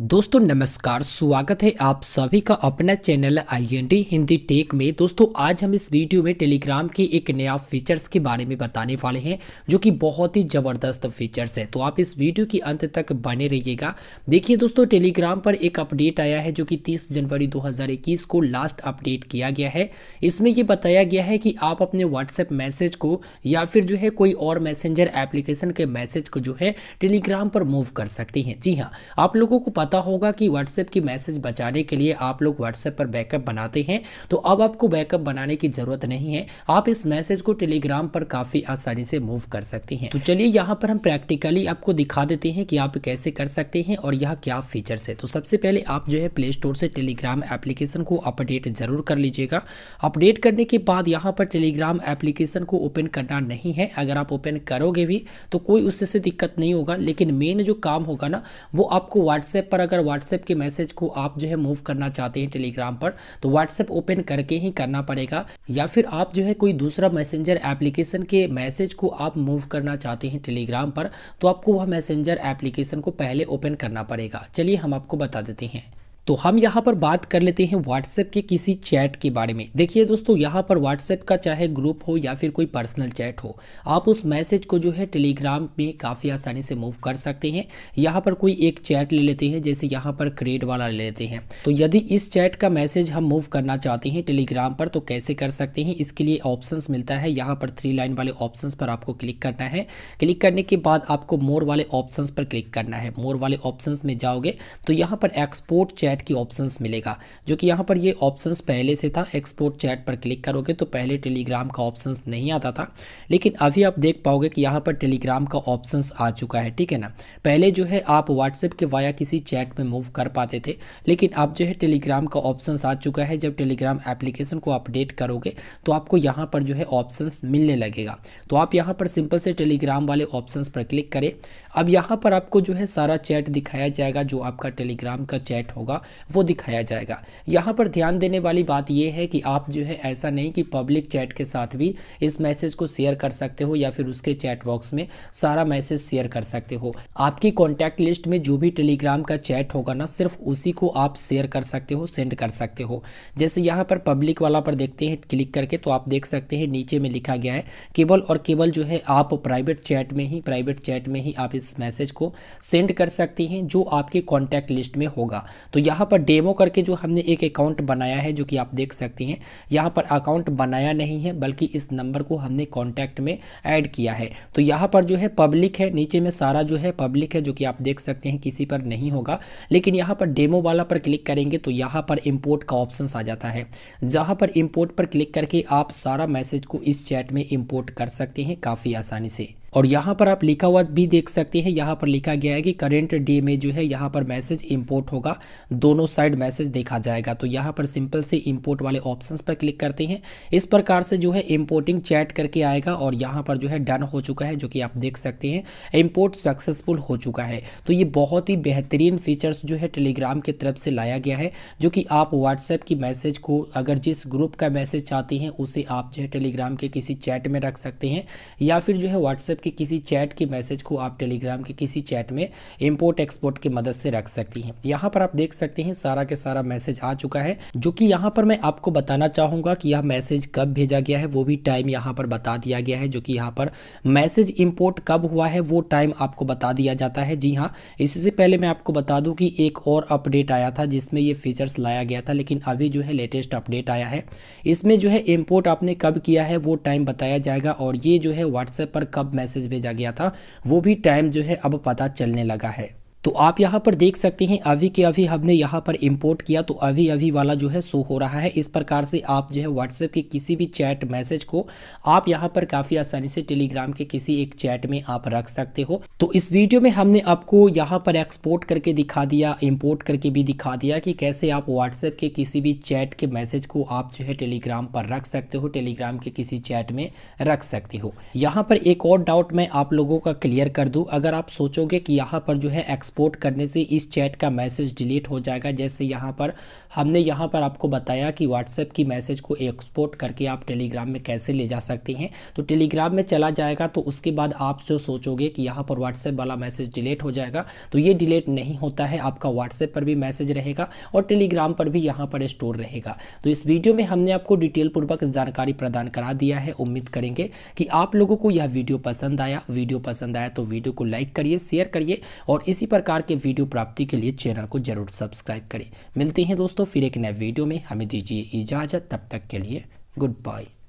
दोस्तों नमस्कार स्वागत है आप सभी का अपना चैनल आईएनडी हिंदी टेक में दोस्तों आज हम इस वीडियो में टेलीग्राम के एक नया फीचर्स के बारे में बताने वाले हैं जो कि बहुत ही ज़बरदस्त फीचर्स है तो आप इस वीडियो के अंत तक बने रहिएगा देखिए दोस्तों टेलीग्राम पर एक अपडेट आया है जो कि 30 जनवरी 2021 को लास्ट अपडेट किया गया है इसमें ये बताया गया है कि आप अपने व्हाट्सएप मैसेज को या फिर जो है कोई और मैसेंजर एप्लीकेशन के मैसेज को जो है टेलीग्राम पर मूव कर सकते हैं जी हाँ आप लोगों को पता होगा कि व्हाट्सएप की मैसेज बचाने के लिए आप लोग व्हाट्सएप पर बैकअप बनाते हैं तो अब आपको बैकअप बनाने की ज़रूरत नहीं है आप इस मैसेज को टेलीग्राम पर काफ़ी आसानी से मूव कर सकते हैं तो चलिए यहाँ पर हम प्रैक्टिकली आपको दिखा देते हैं कि आप कैसे कर सकते हैं और यह क्या फीचर्स है तो सबसे पहले आप जो है प्ले स्टोर से टेलीग्राम एप्लीकेशन को अपडेट ज़रूर कर लीजिएगा अपडेट करने के बाद यहाँ पर टेलीग्राम एप्लीकेशन को ओपन करना नहीं है अगर आप ओपन करोगे भी तो कोई उससे दिक्कत नहीं होगा लेकिन मेन जो काम होगा ना वो आपको व्हाट्सएप पर पर अगर व्हाट्सएप के मैसेज को आप जो है मूव करना चाहते हैं टेलीग्राम पर तो व्हाट्सएप ओपन करके ही करना पड़ेगा या फिर आप जो है कोई दूसरा मैसेंजर एप्लीकेशन के मैसेज को आप मूव करना चाहते हैं टेलीग्राम पर तो आपको वह मैसेंजर एप्लीकेशन को पहले ओपन करना पड़ेगा चलिए हम आपको बता देते हैं तो हम यहाँ पर बात कर लेते हैं व्हाट्सएप के किसी चैट के बारे में देखिए दोस्तों यहाँ पर व्हाट्सएप का चाहे ग्रुप हो या फिर कोई पर्सनल चैट हो आप उस मैसेज को जो है टेलीग्राम में काफ़ी आसानी से मूव कर सकते हैं यहाँ पर कोई एक चैट ले लेते हैं जैसे यहाँ पर क्रेड वाला ले लेते हैं तो यदि इस चैट का मैसेज हम मूव करना चाहते हैं टेलीग्राम पर तो कैसे कर सकते हैं इसके लिए ऑप्शन मिलता है यहाँ पर थ्री लाइन वाले ऑप्शन पर आपको क्लिक करना है क्लिक करने के बाद आपको मोर वाले ऑप्शन पर क्लिक करना है मोर वाले ऑप्शन में जाओगे तो यहाँ पर एक्सपोर्ट चैट चैट की ऑप्शंस मिलेगा जो कि यहाँ पर ये ऑप्शंस पहले से था एक्सपोर्ट चैट पर क्लिक करोगे तो पहले टेलीग्राम का ऑप्शंस नहीं आता था लेकिन अभी आप देख पाओगे कि यहाँ पर टेलीग्राम का ऑप्शंस आ चुका है ठीक है ना पहले जो है आप व्हाट्सएप के वाया किसी चैट में मूव कर पाते थे लेकिन अब जो है टेलीग्राम का ऑप्शन आ चुका है जब टेलीग्राम एप्लीकेशन को अपडेट करोगे तो आपको यहाँ पर जो है ऑप्शन मिलने लगेगा तो आप यहाँ पर सिंपल से टेलीग्राम वाले ऑप्शन पर क्लिक करें अब यहाँ पर आपको जो है सारा चैट दिखाया जाएगा जो आपका टेलीग्राम का चैट होगा होगा वो दिखाया जाएगा यहाँ पर ध्यान देने वाली बात यह है कि आप जो है ऐसा नहीं कि पब्लिक चैट के साथ भी इस मैसेज को शेयर कर सकते हो या फिर उसके चैट बॉक्स में सारा मैसेज शेयर कर सकते हो आपकी कॉन्टैक्ट लिस्ट में जो भी टेलीग्राम का चैट होगा ना सिर्फ उसी को आप शेयर कर सकते हो सेंड कर सकते हो जैसे यहाँ पर पब्लिक वाला पर देखते हैं क्लिक करके तो आप देख सकते हैं नीचे में लिखा गया है केवल और केवल जो है आप प्राइवेट चैट में ही प्राइवेट चैट में ही आप इस मैसेज को सेंड कर सकती हैं जो आपके कॉन्टैक्ट लिस्ट में होगा तो यहाँ पर डेमो करके जो हमने एक अकाउंट बनाया है जो कि आप देख सकते हैं यहाँ पर अकाउंट बनाया नहीं है बल्कि इस नंबर को हमने कॉन्टैक्ट में ऐड किया है तो यहाँ पर जो है पब्लिक है नीचे में सारा जो है पब्लिक है जो कि आप देख सकते हैं किसी पर नहीं होगा लेकिन यहाँ पर डेमो वाला पर क्लिक करेंगे तो यहाँ पर इम्पोर्ट का ऑप्शन आ जाता है जहाँ पर इम्पोर्ट पर क्लिक करके आप सारा मैसेज को इस चैट में इम्पोर्ट कर सकते हैं काफ़ी आसानी से और यहाँ पर आप लिखा हुआ भी देख सकते हैं यहाँ पर लिखा गया है कि करेंट डे में जो है यहाँ पर मैसेज इम्पोर्ट होगा दोनों साइड मैसेज देखा जाएगा तो यहाँ पर सिंपल से इम्पोर्ट वाले ऑप्शन पर क्लिक करते हैं इस प्रकार से जो है इम्पोर्टिंग चैट करके आएगा और यहाँ पर जो है डन हो चुका है जो कि आप देख सकते हैं इम्पोर्ट सक्सेसफुल हो चुका है तो ये बहुत ही बेहतरीन फीचर्स जो है टेलीग्राम की तरफ से लाया गया है जो कि आप व्हाट्सएप की मैसेज को अगर जिस ग्रुप का मैसेज चाहते हैं उसे आप जो है टेलीग्राम के किसी चैट में रख सकते हैं या फिर जो है व्हाट्सएप व्हाट्सएप के किसी चैट के मैसेज को आप टेलीग्राम के किसी चैट में इम्पोर्ट एक्सपोर्ट की मदद से रख सकती हैं यहाँ पर आप देख सकते हैं सारा के सारा मैसेज आ चुका है जो कि यहाँ पर मैं आपको बताना चाहूँगा कि यह मैसेज कब भेजा गया है वो भी टाइम यहाँ पर बता दिया गया है जो कि यहाँ पर मैसेज इम्पोर्ट कब हुआ है वो टाइम आपको बता दिया जाता है जी हाँ इससे पहले मैं आपको बता दूँ कि एक और अपडेट आया था जिसमें ये फीचर्स लाया गया था लेकिन अभी जो है लेटेस्ट अपडेट आया है इसमें जो है इम्पोर्ट आपने कब किया है वो टाइम बताया जाएगा और ये जो है व्हाट्सएप पर कब मैसेज मैसेज भेजा गया था वो भी टाइम जो है अब पता चलने लगा है तो आप यहाँ पर देख सकते हैं अभी के अभी हमने यहाँ पर इंपोर्ट किया तो अभी अभी वाला जो है शो हो रहा है इस प्रकार से आप जो है व्हाट्सएप के किसी भी चैट मैसेज को आप यहाँ पर काफ़ी आसानी से टेलीग्राम के किसी एक चैट में आप रख सकते हो तो इस वीडियो में हमने आपको यहाँ पर एक्सपोर्ट करके दिखा दिया इम्पोर्ट करके भी दिखा दिया कि कैसे आप व्हाट्सएप के किसी भी चैट के मैसेज को आप जो है टेलीग्राम पर रख सकते हो टेलीग्राम के किसी चैट में रख सकते हो यहाँ पर एक और डाउट मैं आप लोगों का क्लियर कर दूँ अगर आप सोचोगे कि यहाँ पर जो है एक्स एक्सपोर्ट करने से इस चैट का मैसेज डिलीट हो जाएगा जैसे यहाँ पर हमने यहाँ पर आपको बताया कि व्हाट्सएप की मैसेज को एक्सपोर्ट करके आप टेलीग्राम में कैसे ले जा सकते हैं तो टेलीग्राम में चला जाएगा तो उसके बाद आप जो सोचोगे कि यहाँ पर व्हाट्सएप वाला मैसेज डिलीट हो जाएगा तो ये डिलीट नहीं होता है आपका व्हाट्सएप पर भी मैसेज रहेगा और टेलीग्राम पर भी यहाँ पर स्टोर रहेगा तो इस वीडियो में हमने आपको डिटेल पूर्वक जानकारी प्रदान करा दिया है उम्मीद करेंगे कि आप लोगों को यह वीडियो पसंद आया वीडियो पसंद आया तो वीडियो को लाइक करिए शेयर करिए और इसी पर प्रकार के वीडियो प्राप्ति के लिए चैनल को जरूर सब्सक्राइब करें मिलते हैं दोस्तों फिर एक नए वीडियो में हमें दीजिए इजाज़त तब तक के लिए गुड बाय